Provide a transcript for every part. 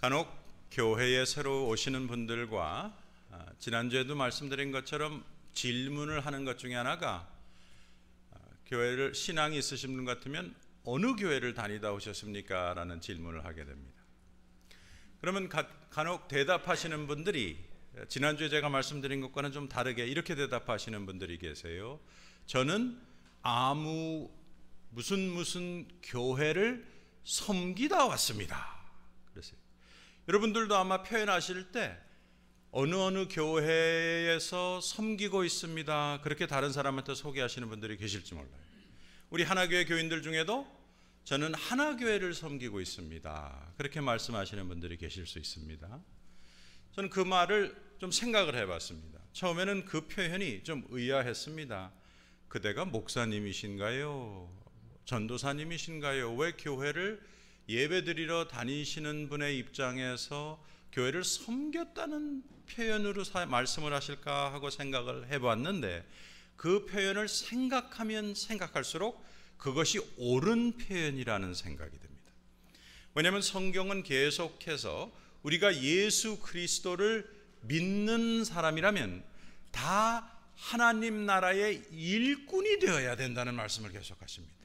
간혹 교회에 새로 오시는 분들과 아, 지난주에도 말씀드린 것처럼 질문을 하는 것 중에 하나가 아, 교회를 신앙이 있으신 분 같으면 어느 교회를 다니다 오셨습니까? 라는 질문을 하게 됩니다. 그러면 간혹 대답하시는 분들이 지난주에 제가 말씀드린 것과는 좀 다르게 이렇게 대답하시는 분들이 계세요. 저는 아무 무슨 무슨 교회를 섬기다 왔습니다. 그랬어요. 여러분들도 아마 표현하실 때 어느 어느 교회에서 섬기고 있습니다. 그렇게 다른 사람한테 소개하시는 분들이 계실지 몰라요. 우리 하나교회 교인들 중에도 저는 하나교회를 섬기고 있습니다. 그렇게 말씀하시는 분들이 계실 수 있습니다. 저는 그 말을 좀 생각을 해봤습니다. 처음에는 그 표현이 좀 의아했습니다. 그대가 목사님이신가요? 전도사님이신가요? 왜 교회를 예배드리러 다니시는 분의 입장에서 교회를 섬겼다는 표현으로 말씀을 하실까 하고 생각을 해봤는데 그 표현을 생각하면 생각할수록 그것이 옳은 표현이라는 생각이 듭니다. 왜냐하면 성경은 계속해서 우리가 예수 그리스도를 믿는 사람이라면 다 하나님 나라의 일꾼이 되어야 된다는 말씀을 계속하십니다.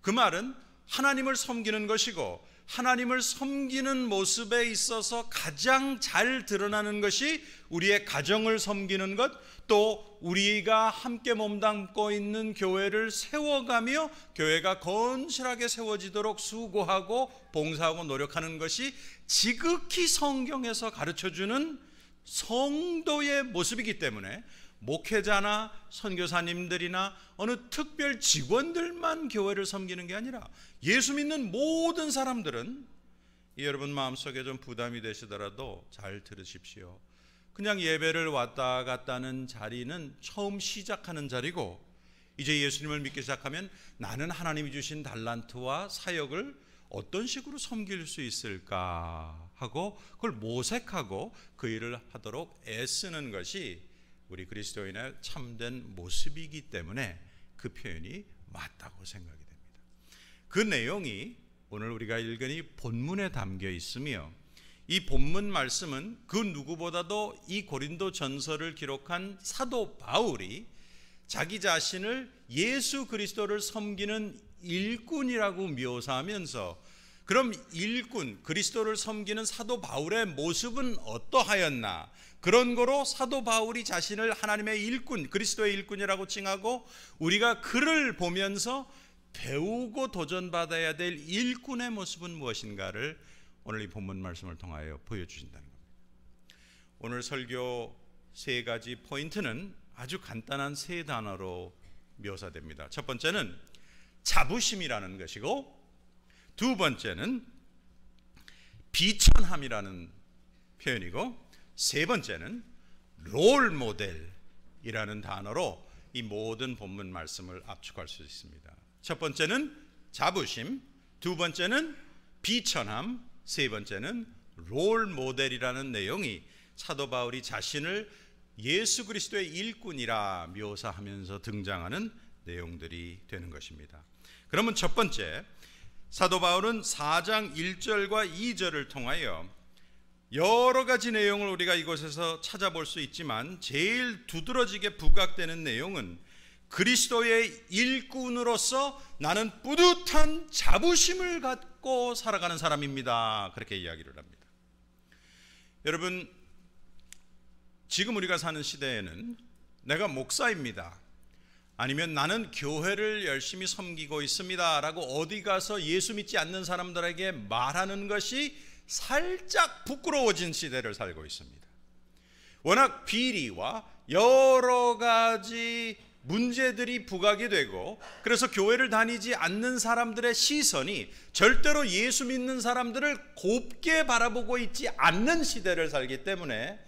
그 말은 하나님을 섬기는 것이고 하나님을 섬기는 모습에 있어서 가장 잘 드러나는 것이 우리의 가정을 섬기는 것, 또 우리가 함께 몸담고 있는 교회를 세워가며 교회가 건실하게 세워지도록 수고하고 봉사하고 노력하는 것이 지극히 성경에서 가르쳐 주는 성도의 모습이기 때문에 목회자나 선교사님들이나 어느 특별 직원들만 교회를 섬기는 게 아니라 예수 믿는 모든 사람들은 여러분 마음속에 좀 부담이 되시더라도 잘 들으십시오. 그냥 예배를 왔다 갔다는 자리는 처음 시작하는 자리고 이제 예수님을 믿기 시작하면 나는 하나님이 주신 달란트와 사역을 어떤 식으로 섬길 수 있을까 하고 그걸 모색하고 그 일을 하도록 애쓰는 것이 우리 그리스도인의 참된 모습이기 때문에 그 표현이 맞다고 생각이 됩니다. 그 내용이 오늘 우리가 읽은 이 본문에 담겨 있으며 이 본문 말씀은 그 누구보다도 이 고린도 전서를 기록한 사도 바울이 자기 자신을 예수 그리스도를 섬기는 일꾼이라고 묘사하면서 그럼 일꾼 그리스도를 섬기는 사도 바울의 모습은 어떠하였나? 그런 거로 사도 바울이 자신을 하나님의 일꾼, 그리스도의 일꾼이라고 칭하고 우리가 그를 보면서 배우고 도전받아야 될 일꾼의 모습은 무엇인가를 오늘 이 본문 말씀을 통하여 보여주신다는 겁니다. 오늘 설교 세 가지 포인트는 아주 간단한 세 단어로 묘사됩니다. 첫 번째는 자부심이라는 것이고 두 번째는 비천함이라는 표현이고 세 번째는 롤 모델이라는 단어로 이 모든 본문 말씀을 압축할 수 있습니다. 첫 번째는 자부심, 두 번째는 비천함, 세 번째는 롤 모델이라는 내용이 사도 바울이 자신을 예수 그리스도의 일꾼이라 묘사하면서 등장하는 내용들이 되는 것입니다. 그러면 첫 번째 사도 바울은 4장 1절과 2절을 통하여 여러 가지 내용을 우리가 이곳에서 찾아볼 수 있지만 제일 두드러지게 부각되는 내용은 그리스도의 일꾼으로서 나는 뿌듯한 자부심을 갖고 살아가는 사람입니다. 그렇게 이야기를 합니다. 여러분, 지금 우리가 사는 시대에는 내가 목사입니다. 아니면 나는 교회를 열심히 섬기고 있습니다. 라고 어디 가서 예수 믿지 않는 사람들에게 말하는 것이 살짝 부끄러워진 시대를 살고 있습니다. 워낙 비리와 여러 가지 문제들이 부각이 되고 그래서 교회를 다니지 않는 사람들의 시선이 절대로 예수 믿는 사람들을 곱게 바라보고 있지 않는 시대를 살기 때문에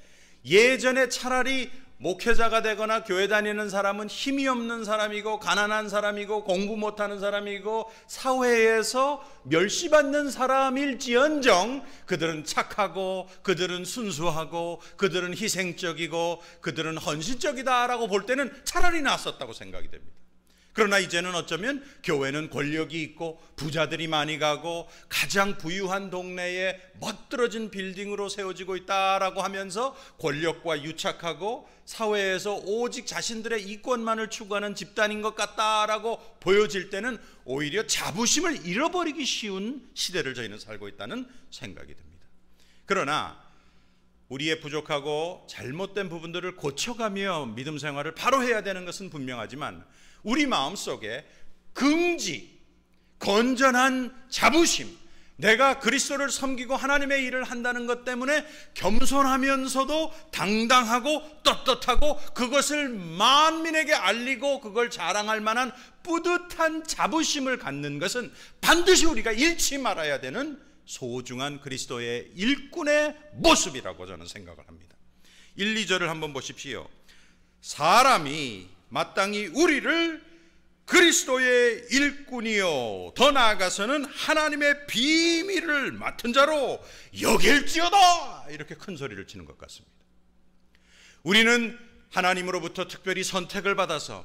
예전에 차라리 목회자가 되거나 교회 다니는 사람은 힘이 없는 사람이고 가난한 사람이고 공부 못하는 사람이고 사회에서 멸시받는 사람일지언정 그들은 착하고 그들은 순수하고 그들은 희생적이고 그들은 헌신적이다라고 볼 때는 차라리 낫었다고 생각이 됩니다. 그러나 이제는 어쩌면 교회는 권력이 있고 부자들이 많이 가고 가장 부유한 동네에 멋들어진 빌딩으로 세워지고 있다라고 하면서 권력과 유착하고 사회에서 오직 자신들의 이권만을 추구하는 집단인 것 같다라고 보여질 때는 오히려 자부심을 잃어버리기 쉬운 시대를 저희는 살고 있다는 생각이 듭니다. 그러나 우리의 부족하고 잘못된 부분들을 고쳐가며 믿음 생활을 바로 해야 되는 것은 분명하지만 우리 마음 속에 긍지, 건전한 자부심, 내가 그리스도를 섬기고 하나님의 일을 한다는 것 때문에 겸손하면서도 당당하고 떳떳하고 그것을 만민에게 알리고 그걸 자랑할 만한 뿌듯한 자부심을 갖는 것은 반드시 우리가 잃지 말아야 되는 소중한 그리스도의 일꾼의 모습이라고 저는 생각을 합니다. 1, 2절을 한번 보십시오. 사람이 마땅히 우리를 그리스도의 일꾼이요 더 나아가서는 하나님의 비밀을 맡은 자로 여길지어다 이렇게 큰 소리를 치는 것 같습니다. 우리는 하나님으로부터 특별히 선택을 받아서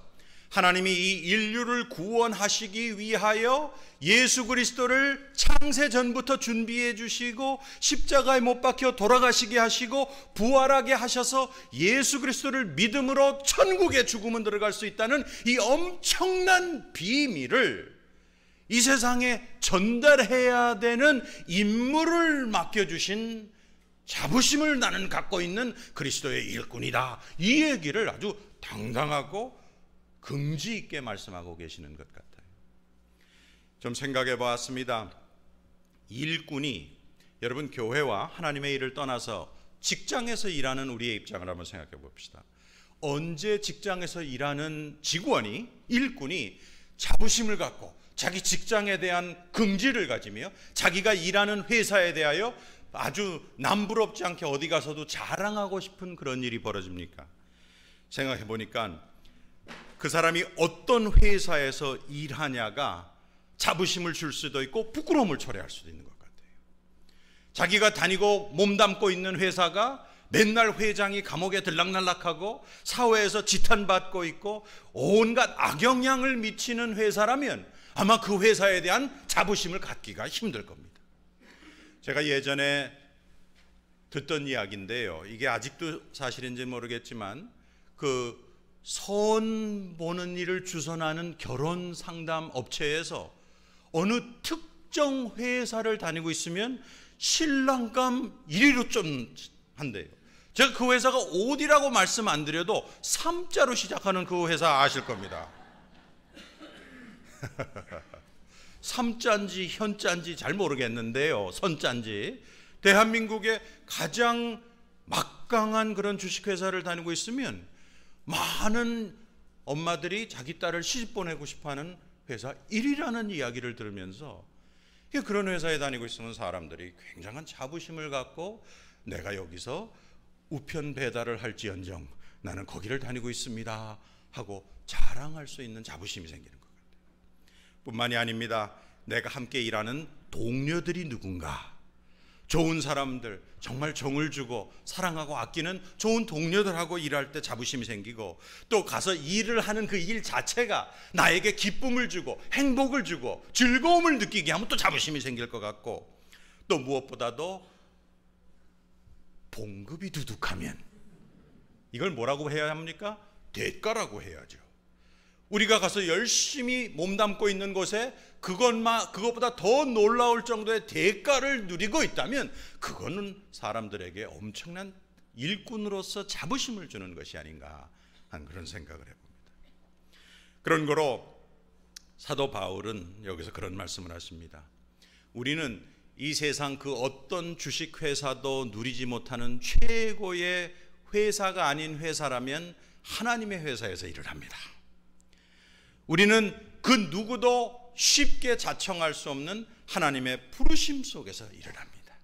하나님이 이 인류를 구원하시기 위하여 예수 그리스도를 창세 전부터 준비해 주시고 십자가에 못 박혀 돌아가시게 하시고 부활하게 하셔서 예수 그리스도를 믿음으로 천국에 죽음은 들어갈 수 있다는 이 엄청난 비밀을 이 세상에 전달해야 되는 임무를 맡겨주신 자부심을 나는 갖고 있는 그리스도의 일꾼이다. 이 얘기를 아주 당당하고 긍지 있게 말씀하고 계시는 것 같아요. 좀 생각해 봤습니다. 일꾼이 여러분 교회와 하나님의 일을 떠나서 직장에서 일하는 우리의 입장을 한번 생각해 봅시다. 언제 직장에서 일하는 직원이 일꾼이 자부심을 갖고 자기 직장에 대한 긍지를 가지며 자기가 일하는 회사에 대하여 아주 남부럽지 않게 어디 가서도 자랑하고 싶은 그런 일이 벌어집니까? 생각해 보니까 그 사람이 어떤 회사에서 일하냐가 자부심을 줄 수도 있고 부끄러움을 초래할 수도 있는 것 같아요. 자기가 다니고 몸담고 있는 회사가 맨날 회장이 감옥에 들락날락하고 사회에서 지탄받고 있고 온갖 악영향을 미치는 회사라면 아마 그 회사에 대한 자부심을 갖기가 힘들 겁니다. 제가 예전에 듣던 이야기인데요. 이게 아직도 사실인지 모르겠지만 그선 보는 일을 주선하는 결혼 상담 업체에서 어느 특정 회사를 다니고 있으면 신랑감 1위로 좀 한대요. 제가 그 회사가 어디라고 말씀 안 드려도 3자로 시작하는 그 회사 아실 겁니다. 3자인지 현자인지 잘 모르겠는데요. 선자인지. 대한민국의 가장 막강한 그런 주식회사를 다니고 있으면 많은 엄마들이 자기 딸을 시집 보내고 싶어하는 회사 1위라는 이야기를 들으면서 그런 회사에 다니고 있으면 사람들이 굉장한 자부심을 갖고 내가 여기서 우편 배달을 할지언정 나는 거기를 다니고 있습니다 하고 자랑할 수 있는 자부심이 생기는 것 같아요. 뿐만이 아닙니다. 내가 함께 일하는 동료들이 누군가 좋은 사람들, 정말 정을 주고 사랑하고 아끼는 좋은 동료들하고 일할 때 자부심이 생기고 또 가서 일을 하는 그 일 자체가 나에게 기쁨을 주고 행복을 주고 즐거움을 느끼게 하면 또 자부심이 생길 것 같고 또 무엇보다도 봉급이 두둑하면 이걸 뭐라고 해야 합니까? 대가라고 해야죠. 우리가 가서 열심히 몸담고 있는 곳에 그것만 그것보다 더 놀라울 정도의 대가를 누리고 있다면 그거는 사람들에게 엄청난 일꾼으로서 자부심을 주는 것이 아닌가 하는 그런 생각을 해봅니다. 그런 거로 사도 바울은 여기서 그런 말씀을 하십니다. 우리는 이 세상 그 어떤 주식 회사도 누리지 못하는 최고의 회사가 아닌 회사라면 하나님의 회사에서 일을 합니다. 우리는 그 누구도 쉽게 자청할 수 없는 하나님의 부르심 속에서 일어납니다.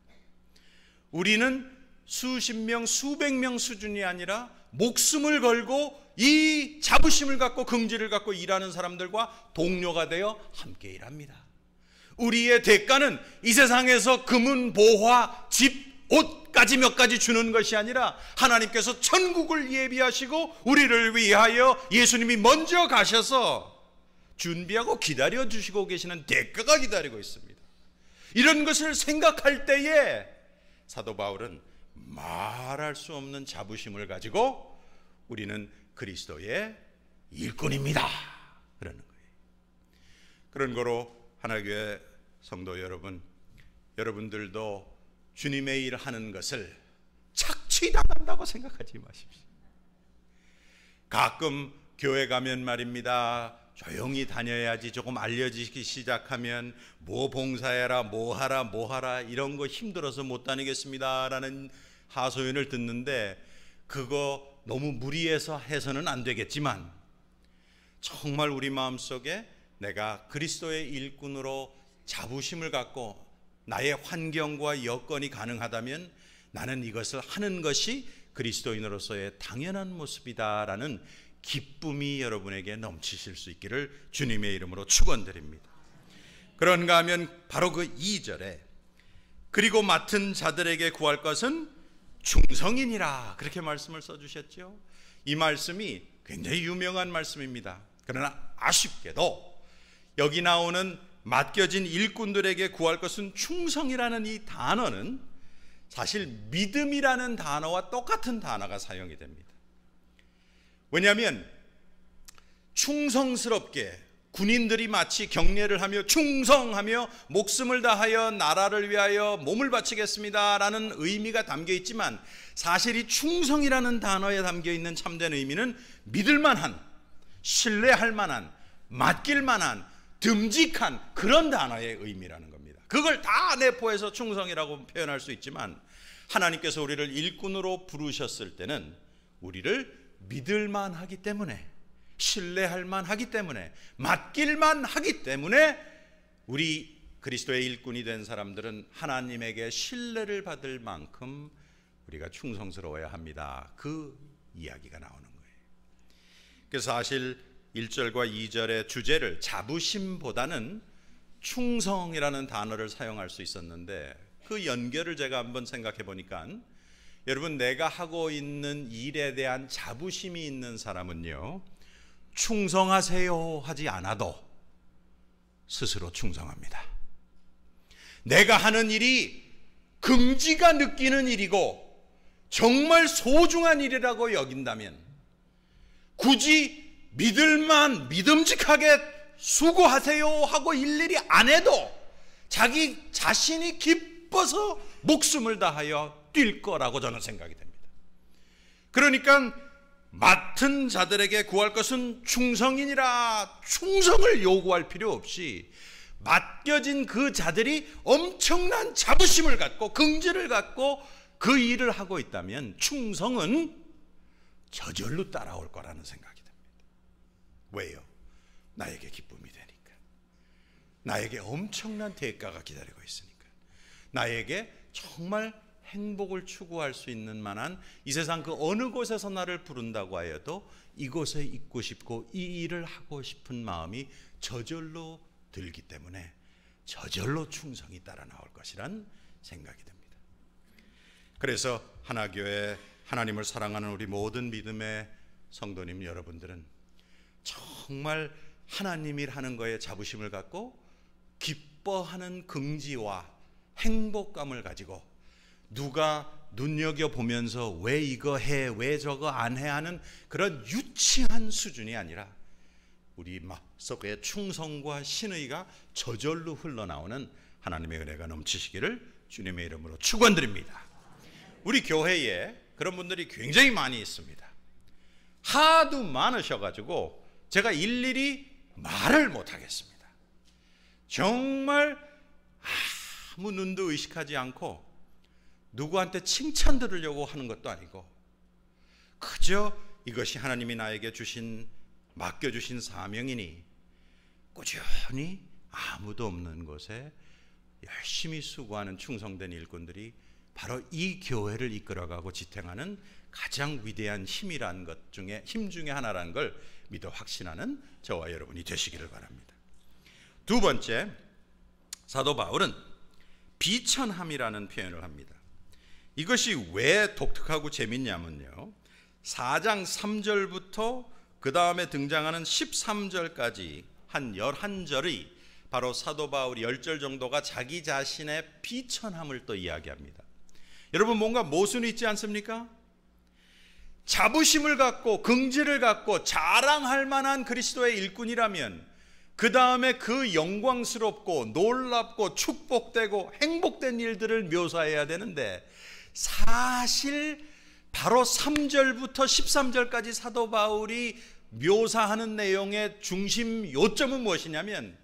우리는 수십 명, 수백 명 수준이 아니라 목숨을 걸고 이 자부심을 갖고 긍지를 갖고 일하는 사람들과 동료가 되어 함께 일합니다. 우리의 대가는 이 세상에서 금은, 보화, 집, 옷까지 몇 가지 주는 것이 아니라 하나님께서 천국을 예비하시고 우리를 위하여 예수님이 먼저 가셔서 준비하고 기다려 주시고 계시는 대가가 기다리고 있습니다. 이런 것을 생각할 때에 사도 바울은 말할 수 없는 자부심을 가지고 우리는 그리스도의 일꾼입니다. 그러는 거예요. 그런 거로 하나교회 성도 여러분, 여러분들도 주님의 일 하는 것을 착취당한다고 생각하지 마십시오. 가끔 교회 가면 말입니다. 조용히 다녀야지 조금 알려지기 시작하면 뭐 봉사해라 뭐 하라 뭐 하라 이런 거 힘들어서 못 다니겠습니다라는 하소연을 듣는데 그거 너무 무리해서 해서는 안 되겠지만 정말 우리 마음속에 내가 그리스도의 일꾼으로 자부심을 갖고 나의 환경과 여건이 가능하다면 나는 이것을 하는 것이 그리스도인으로서의 당연한 모습이다라는 기쁨이 여러분에게 넘치실 수 있기를 주님의 이름으로 축원드립니다. 그런가 하면 바로 그 2절에 그리고 맡은 자들에게 구할 것은 중성인이라 그렇게 말씀을 써 주셨죠. 이 말씀이 굉장히 유명한 말씀입니다. 그러나 아쉽게도 여기 나오는 맡겨진 일꾼들에게 구할 것은 충성이라는 이 단어는 사실 믿음이라는 단어와 똑같은 단어가 사용이 됩니다. 왜냐하면 충성스럽게 군인들이 마치 경례를 하며 충성하며 목숨을 다하여 나라를 위하여 몸을 바치겠습니다라는 의미가 담겨 있지만 사실 이 충성이라는 단어에 담겨 있는 참된 의미는 믿을 만한 신뢰할 만한 맡길 만한 듬직한 그런 단어의 의미라는 겁니다. 그걸 다 내포해서 충성이라고 표현할 수 있지만 하나님께서 우리를 일꾼으로 부르셨을 때는 우리를 믿을만 하기 때문에, 신뢰할만 하기 때문에, 맡길만 하기 때문에 우리 그리스도의 일꾼이 된 사람들은 하나님에게 신뢰를 받을 만큼 우리가 충성스러워야 합니다. 그 이야기가 나오는 거예요. 그래서 사실 1절과 2절의 주제를 자부심보다는 충성이라는 단어를 사용할 수 있었는데 그 연결을 제가 한번 생각해 보니까 여러분 내가 하고 있는 일에 대한 자부심이 있는 사람은요. 충성하세요 하지 않아도 스스로 충성합니다. 내가 하는 일이 긍지가 느끼는 일이고 정말 소중한 일이라고 여긴다면 굳이 믿을만 믿음직하게 수고하세요 하고 일일이 안 해도 자기 자신이 기뻐서 목숨을 다하여 뛸 거라고 저는 생각이 됩니다. 그러니까 맡은 자들에게 구할 것은 충성이니라 충성을 요구할 필요 없이 맡겨진 그 자들이 엄청난 자부심을 갖고 긍지를 갖고 그 일을 하고 있다면 충성은 저절로 따라올 거라는 생각이 듭니다. 왜요? 나에게 기쁨이 되니까. 나에게 엄청난 대가가 기다리고 있으니까. 나에게 정말 행복을 추구할 수 있는 만한 이 세상 그 어느 곳에서 나를 부른다고 하여도 이곳에 있고 싶고 이 일을 하고 싶은 마음이 저절로 들기 때문에 저절로 충성이 따라 나올 것이란 생각이 듭니다. 그래서 하나교회 하나님을 사랑하는 우리 모든 믿음의 성도님 여러분들은 정말 하나님이 하는 거에 자부심을 갖고 기뻐하는 긍지와 행복감을 가지고 누가 눈여겨보면서 왜 이거 해, 왜 저거 안 해 하는 그런 유치한 수준이 아니라 우리 속에 충성과 신의가 저절로 흘러나오는 하나님의 은혜가 넘치시기를 주님의 이름으로 축원드립니다. 우리 교회에 그런 분들이 굉장히 많이 있습니다. 하도 많으셔가지고 제가 일일이 말을 못하겠습니다. 정말 아무 눈도 의식하지 않고 누구한테 칭찬 들으려고 하는 것도 아니고 그저 이것이 하나님이 나에게 주신 맡겨주신 사명이니 꾸준히 아무도 없는 곳에 열심히 수고하는 충성된 일꾼들이 바로 이 교회를 이끌어가고 지탱하는 가장 위대한 힘이라는 것 중에 힘 중에 하나라는 걸 믿어 확신하는 저와 여러분이 되시기를 바랍니다. 두 번째 사도 바울은 비천함이라는 표현을 합니다. 이것이 왜 독특하고 재밌냐면요. 4장 3절부터 그 다음에 등장하는 13절까지 한 11절이 바로 사도 바울이 10절 정도가 자기 자신의 비천함을 또 이야기합니다. 여러분 뭔가 모순이 있지 않습니까? 자부심을 갖고 긍지를 갖고 자랑할 만한 그리스도의 일꾼이라면 그 다음에 그 영광스럽고 놀랍고 축복되고 행복된 일들을 묘사해야 되는데 사실 바로 3절부터 13절까지 사도 바울이 묘사하는 내용의 중심 요점은 무엇이냐면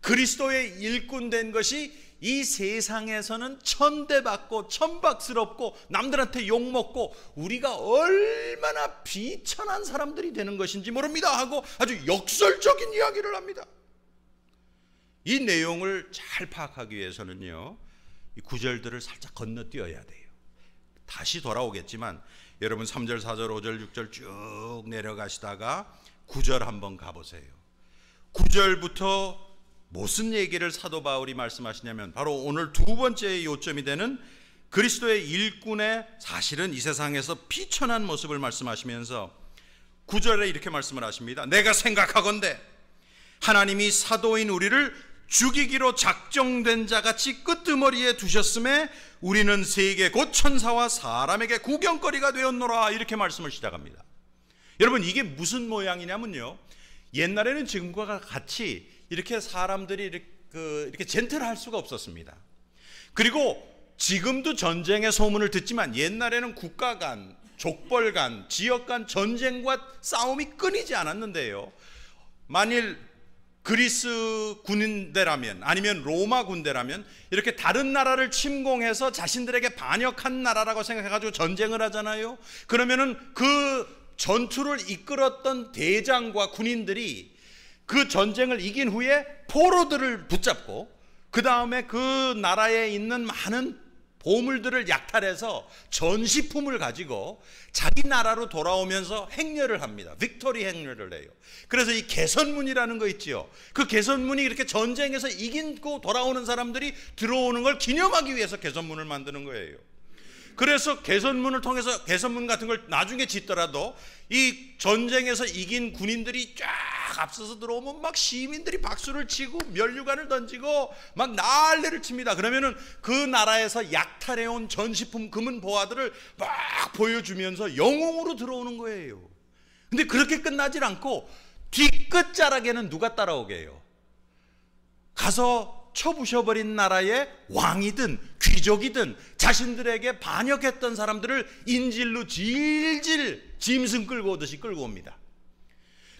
그리스도의 일꾼된 것이 이 세상에서는 천대받고 천박스럽고 남들한테 욕먹고 우리가 얼마나 비천한 사람들이 되는 것인지 모릅니다 하고 아주 역설적인 이야기를 합니다. 이 내용을 잘 파악하기 위해서는요. 이 구절들을 살짝 건너뛰어야 돼요. 다시 돌아오겠지만 여러분 3절, 4절, 5절, 6절 쭉 내려가시다가 9절 한번 가보세요. 9절부터 무슨 얘기를 사도 바울이 말씀하시냐면 바로 오늘 두 번째의 요점이 되는 그리스도의 일꾼의 사실은 이 세상에서 피천한 모습을 말씀하시면서 9절에 이렇게 말씀을 하십니다. 내가 생각하건대 하나님이 사도인 우리를 죽이기로 작정된 자 같이 끄트머리에 두셨음에 우리는 세계 곧 천사와 사람에게 구경거리가 되었노라 이렇게 말씀을 시작합니다. 여러분 이게 무슨 모양이냐면요. 옛날에는 지금과 같이 이렇게 사람들이 이렇게, 그, 젠틀할 수가 없었습니다. 그리고 지금도 전쟁의 소문을 듣지만 옛날에는 국가 간, 족벌 간, 지역 간 전쟁과 싸움이 끊이지 않았는데요. 만일 그리스 군인대라면 아니면 로마 군대라면 이렇게 다른 나라를 침공해서 자신들에게 반역한 나라라고 생각해가지고 전쟁을 하잖아요. 그러면은 그 전투를 이끌었던 대장과 군인들이 그 전쟁을 이긴 후에 포로들을 붙잡고 그 다음에 그 나라에 있는 많은 보물들을 약탈해서 전시품을 가지고 자기 나라로 돌아오면서 행렬을 합니다. 빅토리 행렬을 해요. 그래서 이 개선문이라는 거 있지요. 그 개선문이 이렇게 전쟁에서 이긴고 돌아오는 사람들이 들어오는 걸 기념하기 위해서 개선문을 만드는 거예요. 그래서 개선문을 통해서 개선문 같은 걸 나중에 짓더라도 이 전쟁에서 이긴 군인들이 쫙 앞서서 들어오면 막 시민들이 박수를 치고 면류관을 던지고 막 난리를 칩니다. 그러면은 그 나라에서 약탈해온 전시품 금은 보화들을 막 보여주면서 영웅으로 들어오는 거예요. 근데 그렇게 끝나질 않고 뒤끝자락에는 누가 따라오게 해요? 가서 쳐부셔버린 나라의 왕이든 귀족이든 자신들에게 반역했던 사람들을 인질로 질질 짐승 끌고 오듯이 끌고 옵니다.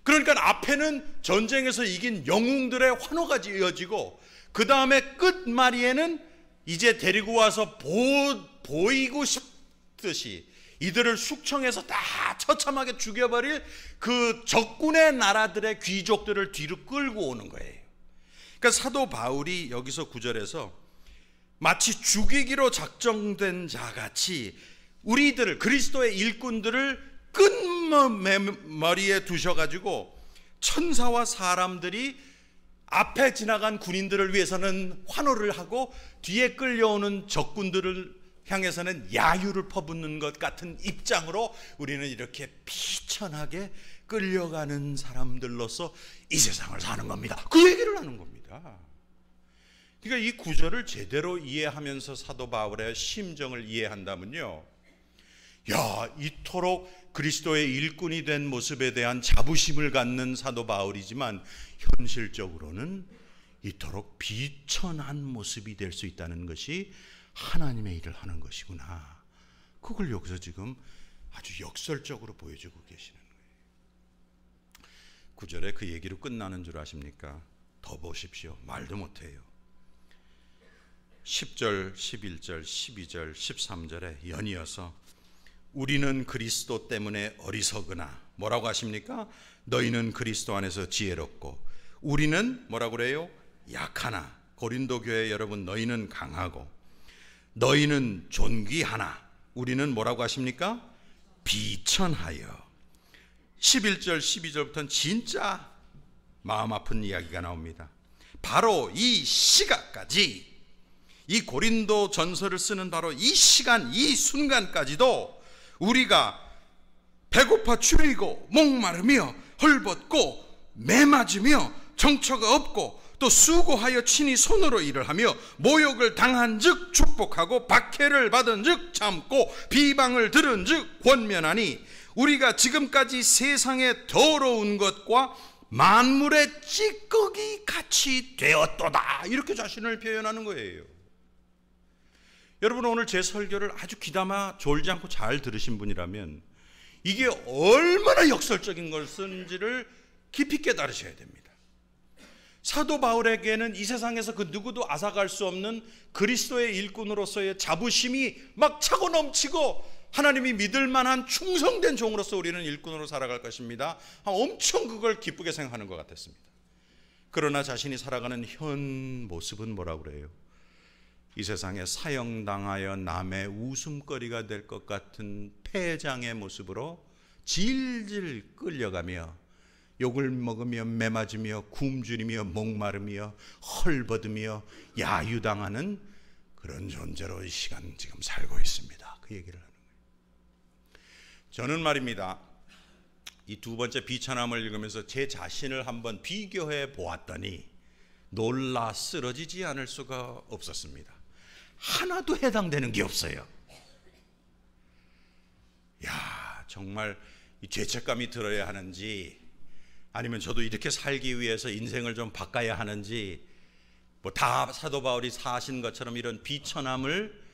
그러니까 앞에는 전쟁에서 이긴 영웅들의 환호가 이어지고 그 다음에 끝마리에는 이제 데리고 와서 보, 이고 싶듯이 이들을 숙청해서 다 처참하게 죽여버릴 그 적군의 나라들의 귀족들을 뒤로 끌고 오는 거예요. 그러니까 사도 바울이 여기서 구절에서 마치 죽이기로 작정된 자같이 우리들을 그리스도의 일꾼들을 끝머리에 두셔가지고 천사와 사람들이 앞에 지나간 군인들을 위해서는 환호를 하고 뒤에 끌려오는 적군들을 향해서는 야유를 퍼붓는 것 같은 입장으로 우리는 이렇게 비천하게 끌려가는 사람들로서 이 세상을 사는 겁니다. 그 얘기를 하는 겁니다. 겁니다. 그러니까 이 구절을 제대로 이해하면서 사도 바울의 심정을 이해한다면요. 야, 이토록 그리스도의 일꾼이 된 모습에 대한 자부심을 갖는 사도 바울이지만 현실적으로는 이토록 비천한 모습이 될 수 있다는 것이 하나님의 일을 하는 것이구나. 그걸 여기서 지금 아주 역설적으로 보여주고 계시는 거예요. 구절에 그 얘기로 끝나는 줄 아십니까? 더 보십시오. 말도 못해요. 10절, 11절, 12절, 13절에 연이어서 우리는 그리스도 때문에 어리석으나 뭐라고 하십니까? 너희는 그리스도 안에서 지혜롭고 우리는 뭐라고 그래요? 약하나 고린도 교회 여러분 너희는 강하고 너희는 존귀하나 우리는 뭐라고 하십니까? 비천하여 11절 12절부터는 진짜 마음 아픈 이야기가 나옵니다. 바로 이 시각까지 이 고린도 전설을 쓰는 바로 이 시간, 이 순간까지도 우리가 배고파 줄이고 목마르며 헐벗고 매맞으며 정처가 없고 또 수고하여 친히 손으로 일을 하며 모욕을 당한 즉 축복하고 박해를 받은 즉 참고 비방을 들은 즉 권면하니 우리가 지금까지 세상의 더러운 것과 만물의 찌꺼기 같이 되었도다. 이렇게 자신을 표현하는 거예요. 여러분 오늘 제 설교를 아주 귀담아 졸지 않고 잘 들으신 분이라면 이게 얼마나 역설적인 것인지를 깊이 깨달으셔야 됩니다. 사도 바울에게는 이 세상에서 그 누구도 앗아갈 수 없는 그리스도의 일꾼으로서의 자부심이 막 차고 넘치고 하나님이 믿을 만한 충성된 종으로서 우리는 일꾼으로 살아갈 것입니다. 아, 엄청 그걸 기쁘게 생각하는 것 같았습니다. 그러나 자신이 살아가는 현 모습은 뭐라 그래요? 이 세상에 사형당하여 남의 웃음거리가 될 것 같은 폐장의 모습으로 질질 끌려가며 욕을 먹으며 매맞으며 굶주리며 목마르며 헐벗으며 야유당하는 그런 존재로 이 시간 지금 살고 있습니다. 그 얘기를 저는 말입니다. 이 두 번째 비천함을 읽으면서 제 자신을 한번 비교해 보았더니 놀라 쓰러지지 않을 수가 없었습니다. 하나도 해당되는 게 없어요. 야, 정말 죄책감이 들어야 하는지 아니면 저도 이렇게 살기 위해서 인생을 좀 바꿔야 하는지 뭐 다 사도 바울이 사신 것처럼 이런 비천함을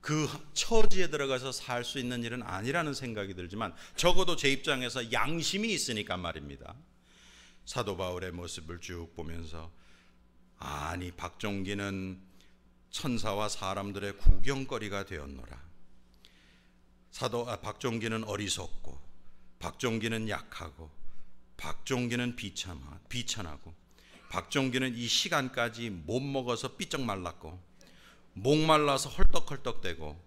그 처지에 들어가서 살 수 있는 일은 아니라는 생각이 들지만 적어도 제 입장에서 양심이 있으니까 말입니다. 사도 바울의 모습을 쭉 보면서 아니 박종기는 천사와 사람들의 구경거리가 되었노라. 사도 아, 박종기는 어리석고 박종기는 약하고 박종기는 비참하, 비천하고 박종기는 이 시간까지 못 먹어서 삐쩍 말랐고 목말라서 헐떡헐떡대고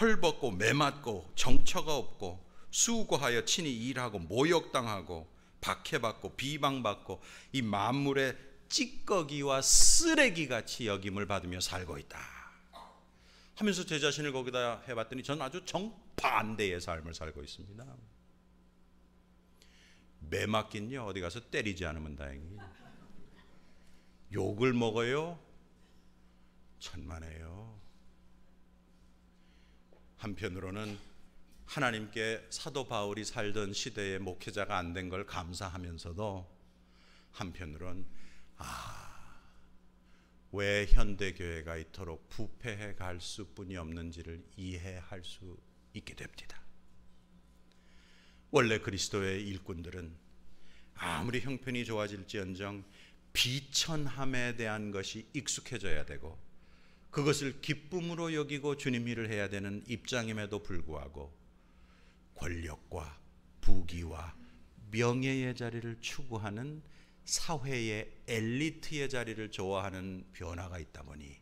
헐벗고 매맞고 정처가 없고 수고하여 친히 일하고 모욕당하고 박해받고 비방받고 이 만물의 찌꺼기와 쓰레기같이 여김을 받으며 살고 있다 하면서 제 자신을 거기다 해봤더니 저는 아주 정반대의 삶을 살고 있습니다 매맞긴요 어디 가서 때리지 않으면 다행이 욕을 먹어요 천만에요. 한편으로는 하나님께 사도 바울이 살던 시대의 목회자가 안 된 걸 감사하면서도 한편으론 아, 왜 현대교회가 이토록 부패해 갈 수뿐이 없는지를 이해할 수 있게 됩니다. 원래 그리스도의 일꾼들은 아무리 형편이 좋아질지언정 비천함에 대한 것이 익숙해져야 되고 그것을 기쁨으로 여기고 주님 일을 해야 되는 입장임에도 불구하고 권력과 부귀와 명예의 자리를 추구하는 사회의 엘리트의 자리를 좋아하는 변화가 있다 보니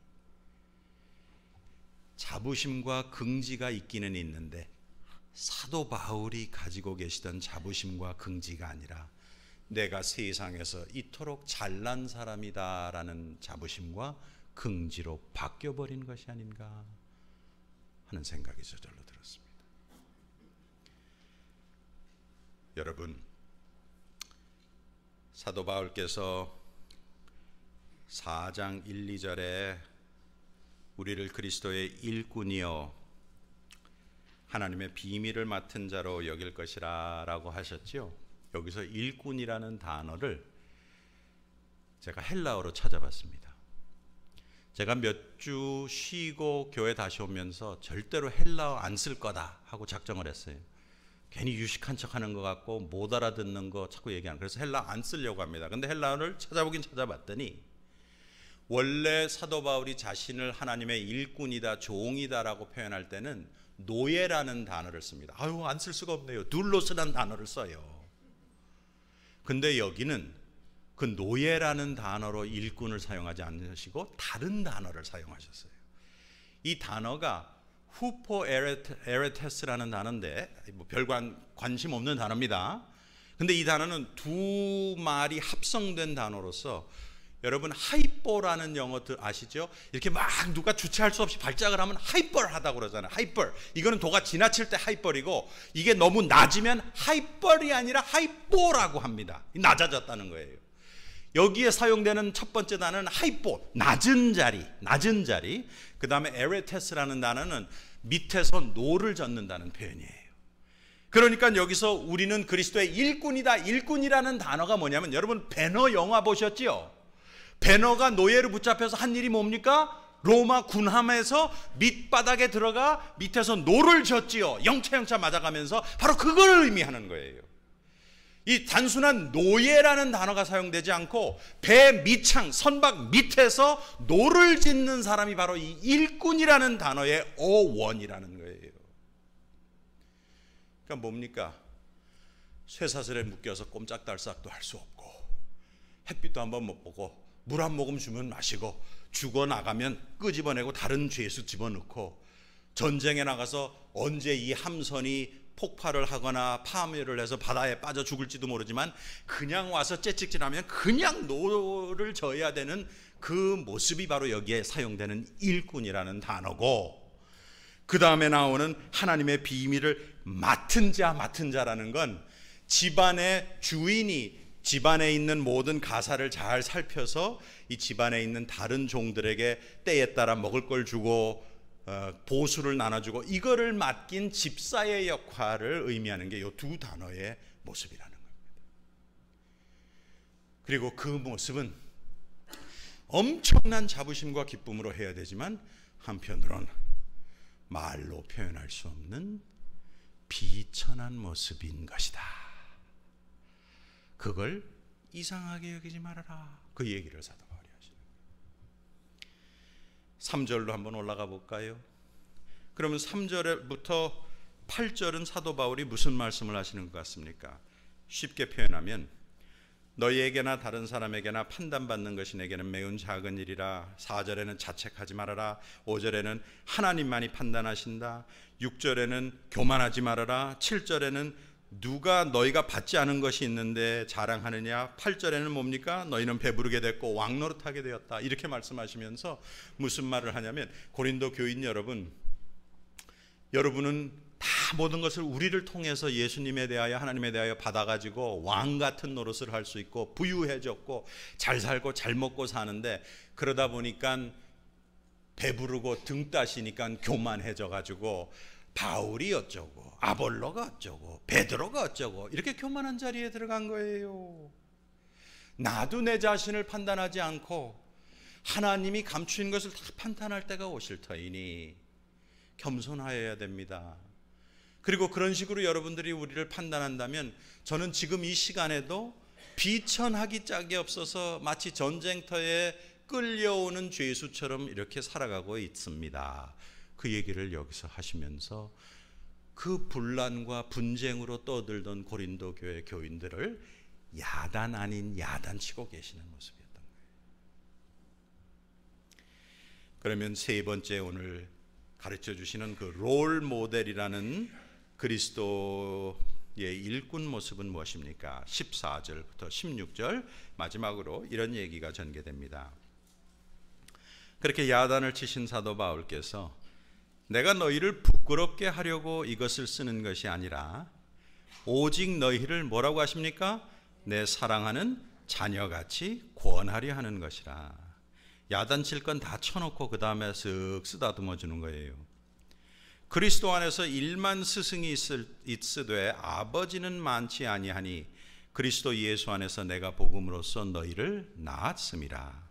자부심과 긍지가 있기는 있는데 사도 바울이 가지고 계시던 자부심과 긍지가 아니라 내가 세상에서 이토록 잘난 사람이다라는 자부심과 긍지로 바뀌어버린 것이 아닌가 하는 생각이 저절로 들었습니다. 여러분, 사도 바울께서 4장 1, 2절에 우리를 그리스도의 일꾼이요 하나님의 비밀을 맡은 자로 여길 것이라라고 하셨지요. 여기서 일꾼이라는 단어를 제가 헬라어로 찾아봤습니다. 제가 몇 주 쉬고 교회 다시 오면서 절대로 헬라어 안 쓸 거다 하고 작정을 했어요. 괜히 유식한 척 하는 것 같고 못 알아듣는 거 자꾸 얘기하는 그래서 헬라 안 쓰려고 합니다. 근데 헬라어를 찾아보긴 찾아봤더니 원래 사도 바울이 자신을 하나님의 일꾼이다, 종이다라고 표현할 때는 노예라는 단어를 씁니다. 아유, 안 쓸 수가 없네요. 둘로스는 단어를 써요. 근데 여기는 그 노예라는 단어로 일꾼을 사용하지 않으시고 다른 단어를 사용하셨어요. 이 단어가 후포 에레테스라는 단어인데 뭐 별관 관심 없는 단어입니다. 근데 이 단어는 두 말이 합성된 단어로서 여러분 하이퍼라는 영어 아시죠? 이렇게 막 누가 주체할 수 없이 발작을 하면 하이퍼하다고 그러잖아요. 하이퍼. 이거는 도가 지나칠 때 하이퍼이고 이게 너무 낮으면 하이퍼이 아니라 하이퍼라고 합니다. 낮아졌다는 거예요. 여기에 사용되는 첫 번째 단어는 하이포, 낮은 자리, 낮은 자리. 그 다음에 에레테스라는 단어는 밑에서 노를 젓는다는 표현이에요. 그러니까 여기서 우리는 그리스도의 일꾼이다. 일꾼이라는 단어가 뭐냐면 여러분 배너 영화 보셨지요? 배너가 노예로 붙잡혀서 한 일이 뭡니까? 로마 군함에서 밑바닥에 들어가 밑에서 노를 젓지요. 영차영차 맞아가면서 바로 그걸 의미하는 거예요. 이 단순한 노예라는 단어가 사용되지 않고 배 밑창, 선박 밑에서 노를 짓는 사람이 바로 이 일꾼이라는 단어의 어원이라는 거예요. 그러니까 뭡니까? 쇠사슬에 묶여서 꼼짝달싹도 할 수 없고 햇빛도 한번 못 보고 물 한 모금 주면 마시고 죽어 나가면 끄집어내고 다른 죄수 집어넣고 전쟁에 나가서 언제 이 함선이 폭발을 하거나 파멸을 해서 바다에 빠져 죽을지도 모르지만 그냥 와서 째찍질하면 그냥 노를 져야 되는 그 모습이 바로 여기에 사용되는 일꾼이라는 단어고 그 다음에 나오는 하나님의 비밀을 맡은 자 맡은 자라는 건 집안의 주인이 집안에 있는 모든 가사를 잘 살펴서 이 집안에 있는 다른 종들에게 때에 따라 먹을 걸 주고 어, 보수를 나눠주고 이거를 맡긴 집사의 역할을 의미하는 게 이 두 단어의 모습이라는 겁니다. 그리고 그 모습은 엄청난 자부심과 기쁨으로 해야 되지만 한편으론 말로 표현할 수 없는 비천한 모습인 것이다. 그걸 이상하게 여기지 말아라. 그 얘기를 사도. 3절로 한번 올라가 볼까요? 그러면 3절부터 8절은 사도 바울이 무슨 말씀을 하시는 것 같습니까? 쉽게 표현하면 너희에게나 다른 사람에게나 판단받는 것이 내게는 매우 작은 일이라 4절에는 자책하지 말아라 5절에는 하나님만이 판단하신다 6절에는 교만하지 말아라 7절에는 누가 너희가 받지 않은 것이 있는데 자랑하느냐 8절에는 뭡니까 너희는 배부르게 됐고 왕노릇하게 되었다 이렇게 말씀하시면서 무슨 말을 하냐면 고린도 교인 여러분 여러분은 다 모든 것을 우리를 통해서 예수님에 대하여 하나님에 대하여 받아가지고 왕 같은 노릇을 할 수 있고 부유해졌고 잘 살고 잘 먹고 사는데 그러다 보니까 배부르고 등 따시니까 교만해져가지고 바울이 어쩌고 아볼로가 어쩌고 베드로가 어쩌고 이렇게 교만한 자리에 들어간 거예요. 나도 내 자신을 판단하지 않고 하나님이 감추인 것을 다 판단할 때가 오실 터이니 겸손하여야 됩니다. 그리고 그런 식으로 여러분들이 우리를 판단한다면 저는 지금 이 시간에도 비천하기 짝이 없어서 마치 전쟁터에 끌려오는 죄수처럼 이렇게 살아가고 있습니다. 그 얘기를 여기서 하시면서 그 분란과 분쟁으로 떠들던 고린도 교회 교인들을 야단 아닌 야단치고 계시는 모습이었던 거예요. 그러면 세 번째 오늘 가르쳐 주시는 그 롤 모델이라는 그리스도의 일꾼 모습은 무엇입니까? 14절부터 16절 마지막으로 이런 얘기가 전개됩니다. 그렇게 야단을 치신 사도 바울께서 내가 너희를 부끄럽게 하려고 이것을 쓰는 것이 아니라 오직 너희를 뭐라고 하십니까? 내 사랑하는 자녀같이 권하려 하는 것이라. 야단칠 건 다 쳐놓고 그 다음에 쓱 쓰다듬어 주는 거예요. 그리스도 안에서 일만 스승이 있을, 있으되 아버지는 많지 아니하니 그리스도 예수 안에서 내가 복음으로써 너희를 낳았음이라.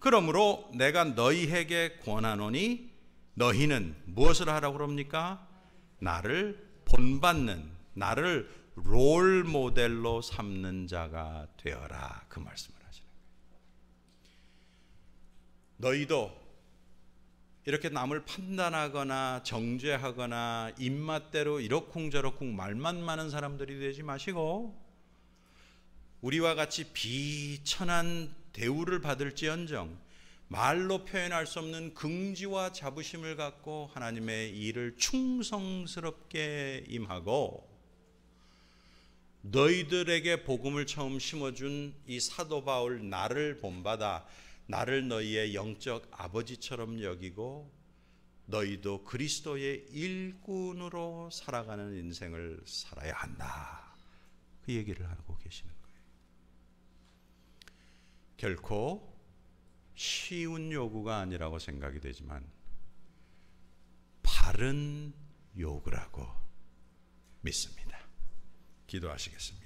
그러므로 내가 너희에게 권하노니 너희는 무엇을 하라고 그럽니까? 나를 본받는, 나를 롤 모델로 삼는 자가 되어라. 그 말씀을 하시는 거예요. 너희도 이렇게 남을 판단하거나 정죄하거나 입맛대로 이러쿵저러쿵 말만 많은 사람들이 되지 마시고 우리와 같이 비천한 대우를 받을지언정 말로 표현할 수 없는 긍지와 자부심을 갖고 하나님의 일을 충성스럽게 임하고 너희들에게 복음을 처음 심어준 이 사도 바울 나를 본받아 나를 너희의 영적 아버지처럼 여기고 너희도 그리스도의 일꾼으로 살아가는 인생을 살아야 한다. 그 얘기를 하고 계시는 거예요. 결코 쉬운 요구가 아니라고 생각이 되지만 바른 요구라고 믿습니다. 기도하시겠습니다.